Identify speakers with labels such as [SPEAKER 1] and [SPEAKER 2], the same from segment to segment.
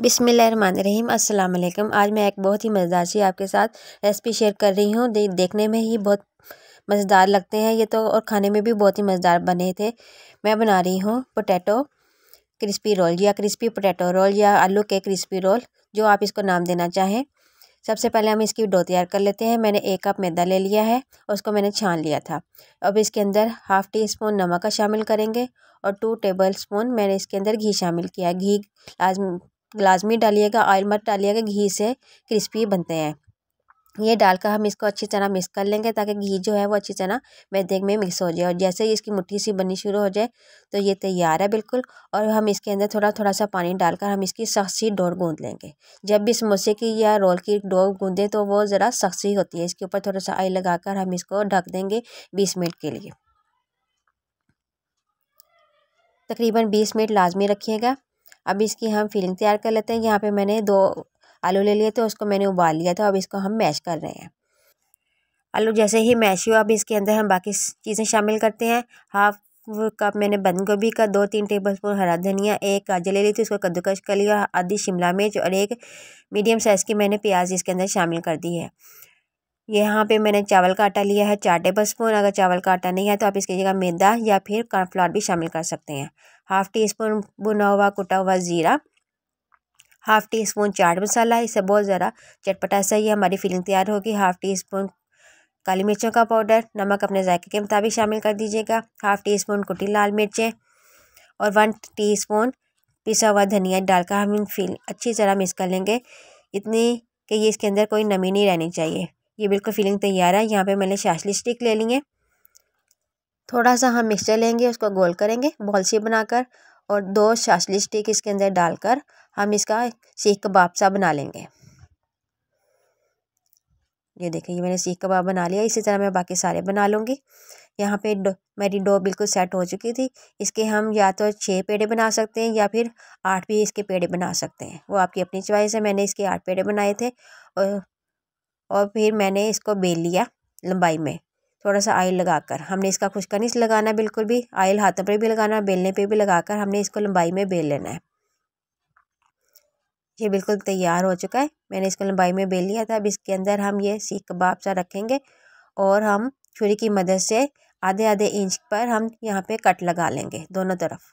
[SPEAKER 1] बिसमीम अस्सलाम आज मैं एक बहुत ही मज़ेदार सी आपके साथ रेसिपी शेयर कर रही हूँ दे, देखने में ही बहुत मज़ेदार लगते हैं ये तो और खाने में भी बहुत ही मज़ेदार बने थे मैं बना रही हूँ पोटैटो क्रिस्पी रोल या क्रिस्पी पोटैटो रोल या आलू के क्रिस्पी रोल जो आप इसको नाम देना चाहें सबसे पहले हम इसकी डो तैयार कर लेते हैं मैंने एक कप मैदा ले लिया है और उसको मैंने छान लिया था अब इसके अंदर हाफ़ टी स्पून नमक का शामिल करेंगे और टू टेबल स्पून मैंने इसके अंदर घी शामिल किया घी लाजम लाजमी डालिएगा ऑयल मत डालिएगा घी से क्रिस्पी बनते हैं ये डालकर हम इसको अच्छी तरह मिक्स कर लेंगे ताकि घी जो है वो अच्छी तरह मैदे में मिक्स हो जाए और जैसे ही इसकी मुट्ठी सी बननी शुरू हो जाए तो ये तैयार है बिल्कुल और हम इसके अंदर थोड़ा थोड़ा सा पानी डालकर हम इसकी सख्त सी डोर गूँध लेंगे जब भी समोसे की या रोल की डोर गूँधें तो वो ज़रा सख्त सी होती है इसके ऊपर थोड़ा सा आई लगा हम इसको ढक देंगे बीस मिनट के लिए तकरीबन बीस मिनट लाजमी रखिएगा अब इसकी हम फिलिंग तैयार कर लेते हैं यहाँ पे मैंने दो आलू ले लिए थे उसको मैंने उबाल लिया था अब इसको हम मैश कर रहे हैं आलू जैसे ही मैश हुआ अब इसके अंदर हम बाकी चीज़ें शामिल करते हैं हाफ कप मैंने बंद गोभी का दो तीन टेबल स्पून हरा धनिया एक गाजर ले ली थी उसको कद्दूकश कर लिया आधी शिमला मिर्च और एक मीडियम साइज़ की मैंने प्याज इसके अंदर शामिल कर दी है यहाँ पे मैंने चावल का आटा लिया है चार टेबल स्पून अगर चावल का आटा नहीं है तो आप इसकी जगह मैदा या फिर कॉर्नफ्लावर भी शामिल कर सकते हैं हाफ़ टी स्पून बुना हुआ कुटा हुआ ज़ीरा half teaspoon chaat masala इससे बहुत ज़रा चटपटा सा ही हमारी फिलिंग तैयार होगी हाफ़ टी स्पून काली मिर्चों का पाउडर नमक अपने जायके के मुताबिक शामिल कर दीजिएगा हाफ़ टी स्पून कुटी लाल मिर्चें और वन टी स्पून पिसा हुआ धनिया डालकर हम इन फिल अच्छी तरह मिक्स कर लेंगे इतनी कि ये इसके अंदर कोई नमी नहीं रहनी चाहिए ये बिल्कुल फीलिंग तैयार है यहाँ पे मैंने शाशली स्टिक ले ली है थोड़ा सा हम मिक्सचर लेंगे उसको गोल करेंगे बॉल सी बनाकर और दो शाशली स्टिक इसके अंदर डालकर हम इसका सीख कबाब सा बना लेंगे ये देखिए मैंने सीख कबाब बना लिया इसी तरह मैं बाकी सारे बना लूँगी यहाँ पे डो मेरी डो बिल्कुल सेट हो चुकी थी इसके हम या तो छः पेड़े बना सकते हैं या फिर आठ भी इसके पेड़े बना सकते हैं वो आपकी अपनी चॉइस है मैंने इसके आठ पेड़े बनाए थे और और फिर मैंने इसको बेल लिया लंबाई में थोड़ा सा आयल लगाकर हमने इसका खुशका नहीं लगाना बिल्कुल भी आयल हाथों पर भी लगाना और बेलने पे भी लगाकर हमने इसको लंबाई में बेल लेना है ये बिल्कुल तैयार हो चुका है मैंने इसको लंबाई में बेल लिया था अब इसके अंदर हम ये सीख कबाब सा रखेंगे और हम छुरी की मदद से आधे आधे इंच पर हम यहाँ पर कट लगा लेंगे दोनों तरफ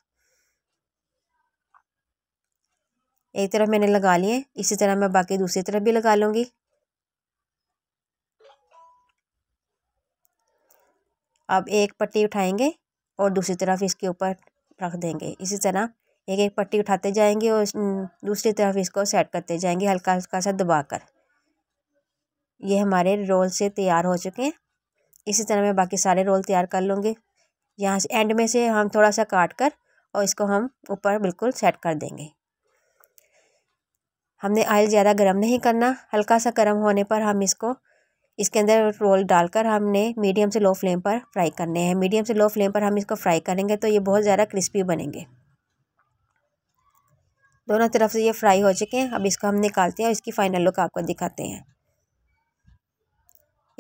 [SPEAKER 1] एक तरफ मैंने लगा लिए इसी तरह मैं बाकी दूसरी तरफ भी लगा लूँगी अब एक पट्टी उठाएंगे और दूसरी तरफ इसके ऊपर रख देंगे इसी तरह एक एक पट्टी उठाते जाएंगे और दूसरी तरफ इसको सेट करते जाएंगे हल्का हल्का सा दबा कर ये हमारे रोल से तैयार हो चुके हैं इसी तरह मैं बाकी सारे रोल तैयार कर लूँगी यहाँ से एंड में से हम थोड़ा सा काट कर और इसको हम ऊपर बिल्कुल सेट कर देंगे हमने आयल ज़्यादा गर्म नहीं करना हल्का सा गर्म होने पर हम इसको इसके अंदर रोल डालकर हमने मीडियम से लो फ्लेम पर फ्राई करने हैं मीडियम से लो फ्लेम पर हम इसको फ्राई करेंगे तो ये बहुत ज़्यादा क्रिस्पी बनेंगे दोनों तरफ से ये फ्राई हो चुके हैं अब इसको हम निकालते हैं और इसकी फ़ाइनल लुक आपको दिखाते हैं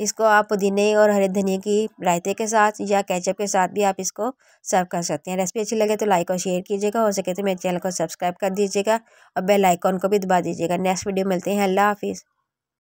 [SPEAKER 1] इसको आप पुदीने और हरे धनिए की रायते के साथ या कैचअप के साथ भी आप इसको सर्व कर सकते हैं रेसिपी अच्छी लगे तो लाइक और शेयर कीजिएगा हो सके तो मेरे चैनल को सब्सक्राइब कर दीजिएगा और बेल आइकॉन को भी दबा दीजिएगा नेक्स्ट वीडियो मिलते हैं अल्लाह हाफिज़